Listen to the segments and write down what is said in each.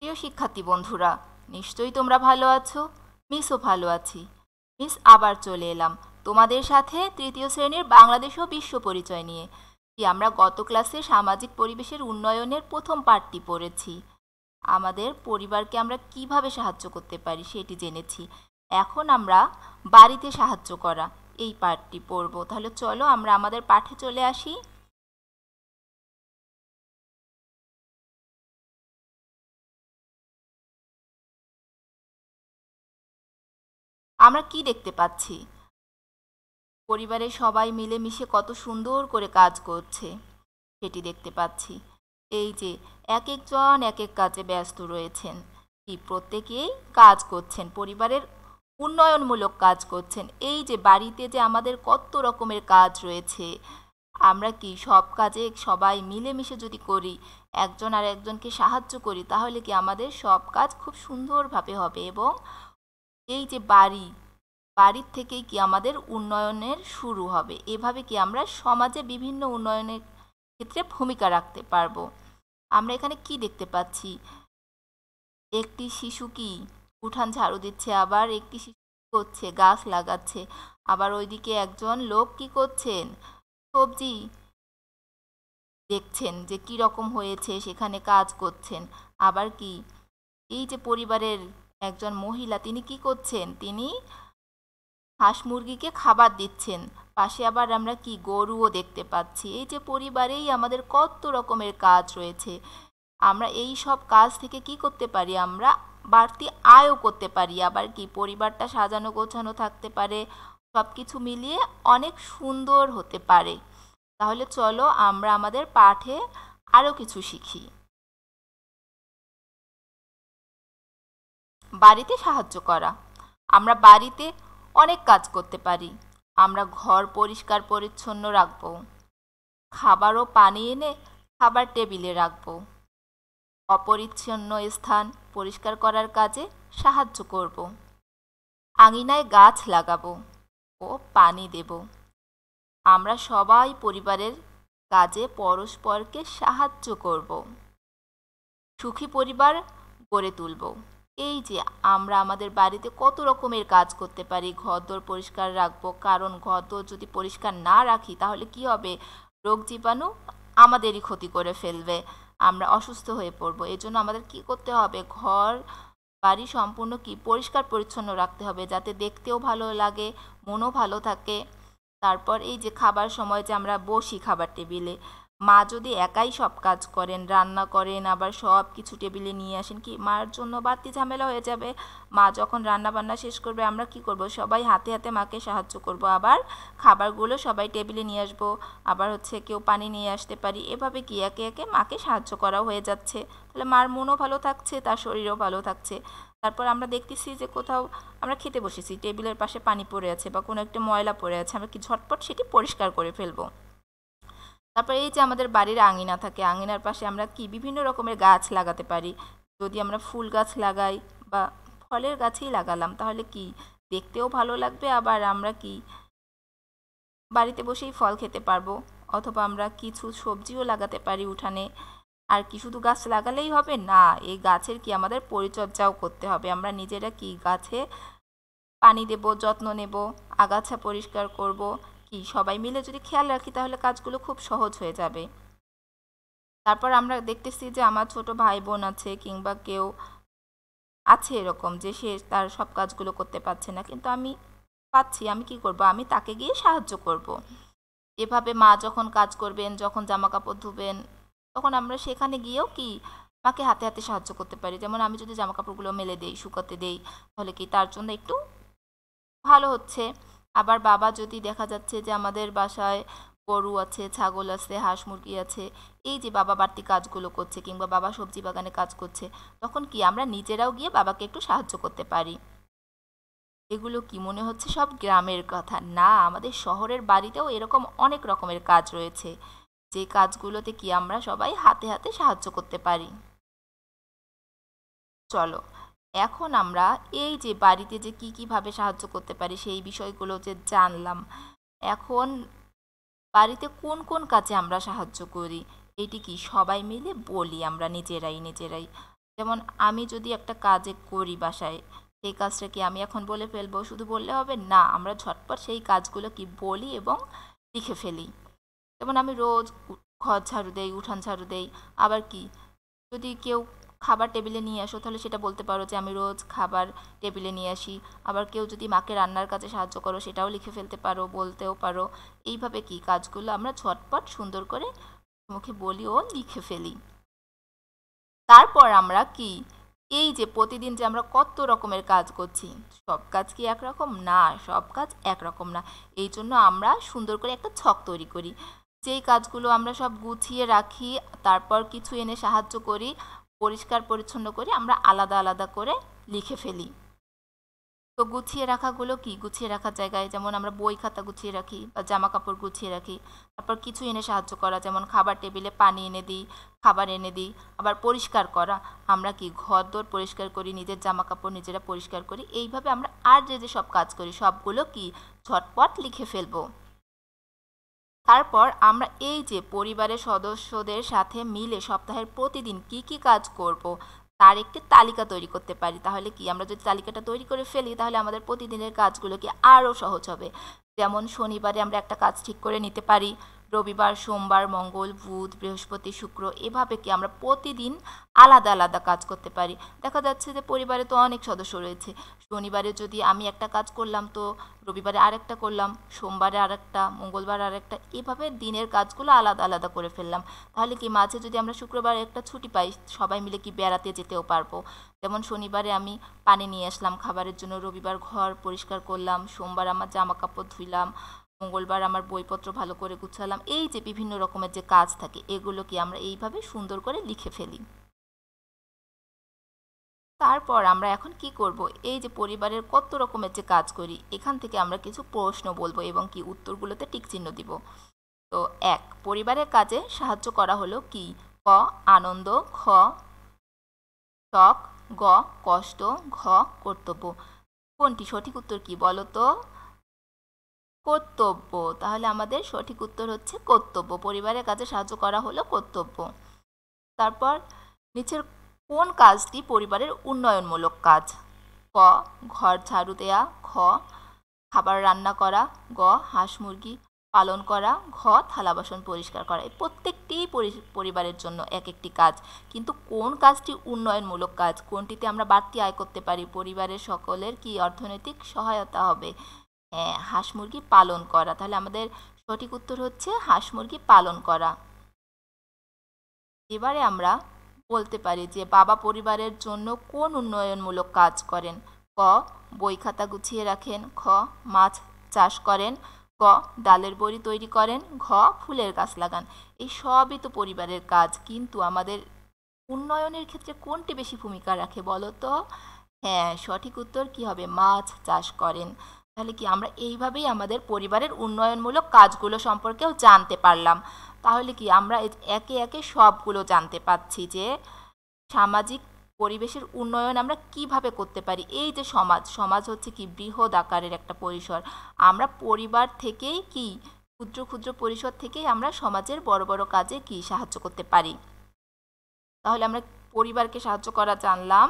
প্রিয় শিক্ষার্থী বন্ধুরা নিশ্চয়ই তোমরা ভালো আছো মিসও ভালো আছি মিস আবার চলে এলাম তোমাদের সাথে তৃতীয় শ্রেণীর বাংলাদেশ ও বিশ্ব পরিচয় নিয়ে কি আমরা গত ক্লাসে সামাজিক পরিবেশের উন্নয়নের প্রথম পাঠটি পড়েছি আমাদের পরিবারকে আমরা কিভাবে সাহায্য করতে পারি সেটি জেনেছি এখন আমরা বাড়িতে সাহায্য করা এই পাঠটি পড়ব তাহলে চলো আমরা আমাদের পাঠে চলে আসি আমরা কি দেখতে পাচ্ছি পরিবারের সবাই মিলেমিশে কত সুন্দর করে কাজ করছে সেটি দেখতে পাচ্ছি এই যে এক একজন এক এক কাজে ব্যস্ত রয়েছেন কি প্রত্যেকেই কাজ করছেন পরিবারের উন্নয়নমূলক কাজ করছেন এই যে বাড়িতে যে আমাদের কত রকমের কাজ রয়েছে আমরা কি সব কাজে সবাই মিলেমিশে যদি করি একজন আর একজনকে সাহায্য করি তাহলে কি আমাদের সব কাজ খুব সুন্দরভাবে হবে এবং এই যে বাড়ি বাড়ির থেকেই কি আমাদের উন্নয়নের শুরু হবে এভাবে কি আমরা সমাজে বিভিন্ন উন্নয়নের ক্ষেত্রে ভূমিকা রাখতে পারবো আমরা এখানে কি দেখতে পাচ্ছি একটি শিশু কি উঠান ঝাড়ু দিচ্ছে আবার একটি শিশু করছে গাছ লাগাচ্ছে আবার ওইদিকে একজন লোক কি করছেন সবজি দেখছেন যে কি রকম হয়েছে সেখানে কাজ করছেন আবার কি এই যে পরিবারের একজন মহিলা তিনি কি করছেন তিনি হাঁস মুরগিকে খাবার দিচ্ছেন পাশে আবার আমরা কি গরুও দেখতে পাচ্ছি এই যে পরিবারেই আমাদের কত রকমের কাজ রয়েছে আমরা এই সব কাজ থেকে কি করতে পারি আমরা বাড়তি আয়ও করতে পারি আবার কি পরিবারটা সাজানো গোছানো থাকতে পারে সব কিছু মিলিয়ে অনেক সুন্দর হতে পারে তাহলে চলো আমরা আমাদের পাঠে আরও কিছু শিখি বাড়িতে সাহায্য করা আমরা বাড়িতে অনেক কাজ করতে পারি আমরা ঘর পরিষ্কার পরিচ্ছন্ন রাখব খাবার ও পানি এনে খাবার টেবিলে রাখব অপরিচ্ছন্ন স্থান পরিষ্কার করার কাজে সাহায্য করব আঙিনায় গাছ লাগাব ও পানি দেব আমরা সবাই পরিবারের কাজে পরস্পরকে সাহায্য করব সুখী পরিবার গড়ে তুলব এই যে আমরা আমাদের বাড়িতে কত রকমের কাজ করতে পারি ঘরদোর পরিষ্কার রাখবো কারণ ঘরদোর যদি পরিষ্কার না রাখি তাহলে কি হবে রোগ জীবাণু আমাদেরই ক্ষতি করে ফেলবে আমরা অসুস্থ হয়ে পড়বো এই জন্য আমাদের কি করতে হবে ঘর বাড়ি সম্পূর্ণ কি পরিষ্কার পরিচ্ছন্ন রাখতে হবে যাতে দেখতেও ভালো লাগে মনও ভালো থাকে তারপর এই যে খাবার সময় যে আমরা বসি খাবার টেবিলে মা যদি একাই সব কাজ করেন রান্না করেন আবার সব কিছু টেবিলে নিয়ে আসেন কি মার জন্য বাড়তি ঝামেলা হয়ে যাবে মা যখন রান্না বান্না শেষ করবে আমরা কি করব সবাই হাতে হাতে মাকে সাহায্য করব আবার খাবারগুলো সবাই টেবিলে নিয়ে আসবো আবার হচ্ছে কেউ পানি নিয়ে আসতে পারি এভাবে কি একে একে মাকে সাহায্য করা হয়ে যাচ্ছে তাহলে মার মনও ভালো থাকছে তার শরীরও ভালো থাকছে তারপর আমরা দেখতেছি যে কোথাও আমরা খেতে বসেছি টেবিলের পাশে পানি পড়ে আছে বা কোনো একটা ময়লা পড়ে আছে আমরা কি ঝটপট সেটি পরিষ্কার করে ফেলবো তারপরে এই যে আমাদের বাড়ির আঙিনা থাকে আঙিনার পাশে আমরা কি বিভিন্ন রকমের গাছ লাগাতে পারি যদি আমরা ফুল গাছ লাগাই বা ফলের গাছেই লাগালাম তাহলে কি দেখতেও ভালো লাগবে আবার আমরা কি বাড়িতে বসেই ফল খেতে পারবো অথবা আমরা কিছু সবজিও লাগাতে পারি উঠানে আর কি শুধু গাছ লাগালেই হবে না এই গাছের কি আমাদের পরিচর্যাও করতে হবে আমরা নিজেরা কি গাছে পানি দেব যত্ন নেব আগাছা পরিষ্কার করব কি সবাই মিলে যদি খেয়াল রাখি তাহলে কাজগুলো খুব সহজ হয়ে যাবে তারপর আমরা দেখতেছি যে আমার ছোট ভাই বোন আছে কিংবা কেউ আছে এরকম যে সে তার সব কাজগুলো করতে পারছে না কিন্তু আমি পাচ্ছি আমি কি করব আমি তাকে গিয়ে সাহায্য করব। এভাবে মা যখন কাজ করবেন যখন জামা কাপড় ধুবেন তখন আমরা সেখানে গিয়েও কি মাকে হাতে হাতে সাহায্য করতে পারি যেমন আমি যদি জামা কাপড়গুলো মেলে দেই শুকাতে দেই তাহলে কি তার জন্য একটু ভালো হচ্ছে আবার বাবা যদি দেখা যাচ্ছে যে আমাদের বাসায় গরু আছে ছাগল আছে হাঁস মুরগি আছে এই যে বাবা বাড়তি কাজগুলো করছে কিংবা বাবা সবজি বাগানে কাজ করছে তখন কি আমরা নিজেরাও গিয়ে বাবাকে একটু সাহায্য করতে পারি এগুলো কি মনে হচ্ছে সব গ্রামের কথা না আমাদের শহরের বাড়িতেও এরকম অনেক রকমের কাজ রয়েছে যে কাজগুলোতে কি আমরা সবাই হাতে হাতে সাহায্য করতে পারি চলো এখন আমরা এই যে বাড়িতে যে কী কীভাবে সাহায্য করতে পারি সেই বিষয়গুলো যে জানলাম এখন বাড়িতে কোন কোন কাজে আমরা সাহায্য করি এটি কি সবাই মিলে বলি আমরা নিজেরাই নিজেরাই যেমন আমি যদি একটা কাজে করি বাসায় সেই কাজটা কি আমি এখন বলে ফেলবো শুধু বললে হবে না আমরা ঝটপট সেই কাজগুলো কি বলি এবং লিখে ফেলি যেমন আমি রোজ ঘর ঝাড়ু দেই উঠান ঝাড়ু দেই আবার কি যদি কেউ খাবার টেবিলে নিয়ে আসো তাহলে সেটা বলতে পারো যে আমি রোজ খাবার টেবিলে নিয়ে আসি আবার কেউ যদি মাকে রান্নার কাজে সাহায্য করো সেটাও লিখে ফেলতে পারো বলতেও পারো এইভাবে কি কাজগুলো আমরা ছটপট সুন্দর করে মুখে বলি ও লিখে ফেলি তারপর আমরা কি এই যে প্রতিদিন যে আমরা কত রকমের কাজ করছি সব কাজ কি একরকম না সব কাজ একরকম না এই জন্য আমরা সুন্দর করে একটা ছক তৈরি করি যেই কাজগুলো আমরা সব গুছিয়ে রাখি তারপর কিছু এনে সাহায্য করি পরিষ্কার পরিচ্ছন্ন করে আমরা আলাদা আলাদা করে লিখে ফেলি তো গুছিয়ে রাখাগুলো কি গুছিয়ে রাখার জায়গায় যেমন আমরা বই খাতা গুছিয়ে রাখি বা জামা কাপড় গুছিয়ে রাখি তারপর কিছু এনে সাহায্য করা যেমন খাবার টেবিলে পানি এনে দিই খাবার এনে দিই আবার পরিষ্কার করা আমরা কি ঘর দর পরিষ্কার করি নিজের জামা কাপড় নিজেরা পরিষ্কার করি এইভাবে আমরা আর যে যে সব কাজ করি সবগুলো কি ঝটপট লিখে ফেলবো তারপর আমরা এই যে পরিবারের সদস্যদের সাথে মিলে সপ্তাহের প্রতিদিন কি কি কাজ করব। তার একটি তালিকা তৈরি করতে পারি তাহলে কি আমরা যদি তালিকাটা তৈরি করে ফেলি তাহলে আমাদের প্রতিদিনের কাজগুলো কি আরও সহজ হবে যেমন শনিবারে আমরা একটা কাজ ঠিক করে নিতে পারি রবিবার সোমবার মঙ্গল বুধ বৃহস্পতি শুক্র এভাবে কি আমরা প্রতিদিন আলাদা আলাদা কাজ করতে পারি দেখা যাচ্ছে যে পরিবারে তো অনেক সদস্য রয়েছে শনিবারে যদি আমি একটা কাজ করলাম তো রবিবারে আরেকটা করলাম সোমবারে আরেকটা মঙ্গলবার আরেকটা এভাবে দিনের কাজগুলো আলাদা আলাদা করে ফেললাম তাহলে কি মাঝে যদি আমরা শুক্রবার একটা ছুটি পাই সবাই মিলে কি বেড়াতে যেতেও পারবো যেমন শনিবারে আমি পানি নিয়ে আসলাম খাবারের জন্য রবিবার ঘর পরিষ্কার করলাম সোমবার আমার জামা কাপড় ধুইলাম মঙ্গলবার আমার বইপত্র ভালো করে গুছালাম এই যে বিভিন্ন রকমের যে কাজ থাকে এগুলো কি আমরা এইভাবে সুন্দর করে লিখে ফেলি তারপর আমরা এখন কি করব এই যে পরিবারের কত রকমের যে কাজ করি এখান থেকে আমরা কিছু প্রশ্ন বলবো এবং কি উত্তরগুলোতে টিকচিহ্ন দিব তো এক পরিবারের কাজে সাহায্য করা হলো কি ক আনন্দ খ শখ গ কষ্ট ঘ কর্তব্য কোনটি সঠিক উত্তর কি বলতো কর্তব্য তাহলে আমাদের সঠিক উত্তর হচ্ছে কর্তব্য পরিবারের কাজে সাহায্য করা হলো কর্তব্য তারপর নিচের কোন কাজটি পরিবারের উন্নয়নমূলক কাজ ক ঘর ঝাড়ু দেয়া খ খাবার রান্না করা গ হাঁস মুরগি পালন করা ঘ থালা বাসন পরিষ্কার করা এই প্রত্যেকটি পরিবারের জন্য এক একটি কাজ কিন্তু কোন কাজটি উন্নয়নমূলক কাজ কোনটিতে আমরা বাড়তি আয় করতে পারি পরিবারের সকলের কি অর্থনৈতিক সহায়তা হবে হাঁস মুরগি পালন করা তাহলে আমাদের সঠিক উত্তর হচ্ছে হাঁস মুরগি পালন করা এবারে আমরা বলতে পারি যে বাবা পরিবারের জন্য কোন উন্নয়নমূলক কাজ করেন ক বই খাতা গুছিয়ে রাখেন খ মাছ চাষ করেন ক ডালের বড়ি তৈরি করেন ঘ ফুলের গাছ লাগান এই সবই তো পরিবারের কাজ কিন্তু আমাদের উন্নয়নের ক্ষেত্রে কোনটি বেশি ভূমিকা রাখে বলো তো হ্যাঁ সঠিক উত্তর কি হবে মাছ চাষ করেন তাহলে কি আমরা এইভাবেই আমাদের পরিবারের উন্নয়নমূলক কাজগুলো সম্পর্কেও জানতে পারলাম তাহলে কি আমরা একে একে সবগুলো জানতে পাচ্ছি যে সামাজিক পরিবেশের উন্নয়ন আমরা কিভাবে করতে পারি এই যে সমাজ সমাজ হচ্ছে কি বৃহৎ আকারের একটা পরিসর আমরা পরিবার থেকেই কি ক্ষুদ্র ক্ষুদ্র পরিসর থেকেই আমরা সমাজের বড় বড় কাজে কি সাহায্য করতে পারি তাহলে আমরা পরিবারকে সাহায্য করা জানলাম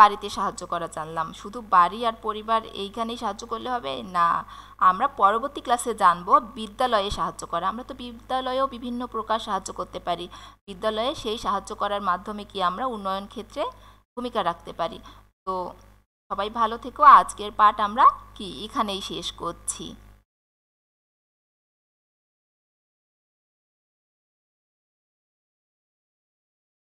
বাড়িতে সাহায্য করা জানলাম শুধু বাড়ি আর পরিবার এইখানেই সাহায্য করলে হবে না আমরা পরবর্তী ক্লাসে জানব বিদ্যালয়ে সাহায্য করা আমরা তো বিদ্যালয়েও বিভিন্ন প্রকার সাহায্য করতে পারি বিদ্যালয়ে সেই সাহায্য করার মাধ্যমে কি আমরা উন্নয়ন ক্ষেত্রে ভূমিকা রাখতে পারি তো সবাই ভালো থেকো আজকের পাঠ আমরা কি এখানেই শেষ করছি